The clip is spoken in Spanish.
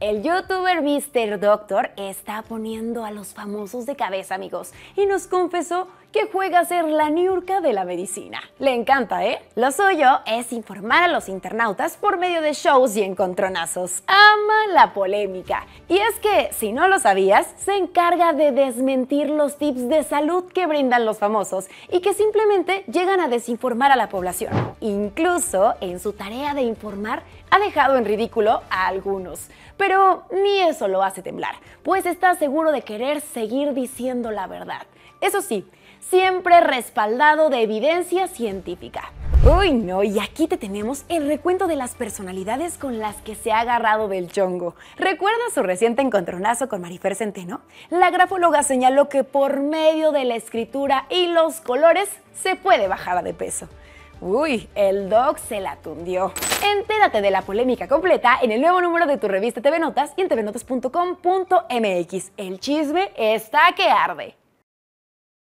El youtuber Mr. Doctor está poniendo a los famosos de cabeza, amigos, y nos confesó que juega a ser la niurca de la medicina. Le encanta, ¿eh? Lo suyo es informar a los internautas por medio de shows y encontronazos. Ama la polémica. Y es que, si no lo sabías, se encarga de desmentir los tips de salud que brindan los famosos y que simplemente llegan a desinformar a la población. Incluso en su tarea de informar, ha dejado en ridículo a algunos. Pero ni eso lo hace temblar, pues está seguro de querer seguir diciendo la verdad. Eso sí, siempre respaldado de evidencia científica. Uy, no, y aquí te tenemos el recuento de las personalidades con las que se ha agarrado del chongo. ¿Recuerdas su reciente encontronazo con Marifer Centeno? La grafóloga señaló que por medio de la escritura y los colores se puede bajar de peso. Uy, el Doc se la tundió. Entérate de la polémica completa en el nuevo número de tu revista TV Notas y en tvnotas.com.mx. El chisme está que arde.